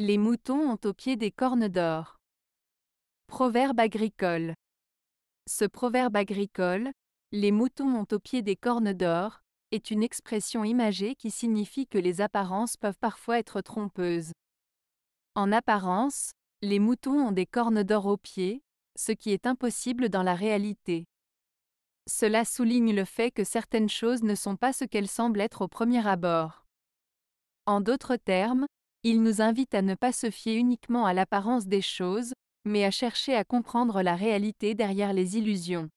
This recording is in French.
Les moutons ont au pied des cornes d'or. Proverbe agricole. Ce proverbe agricole, les moutons ont au pied des cornes d'or, est une expression imagée qui signifie que les apparences peuvent parfois être trompeuses. En apparence, les moutons ont des cornes d'or au pied, ce qui est impossible dans la réalité. Cela souligne le fait que certaines choses ne sont pas ce qu'elles semblent être au premier abord. En d'autres termes, il nous invite à ne pas se fier uniquement à l'apparence des choses, mais à chercher à comprendre la réalité derrière les illusions.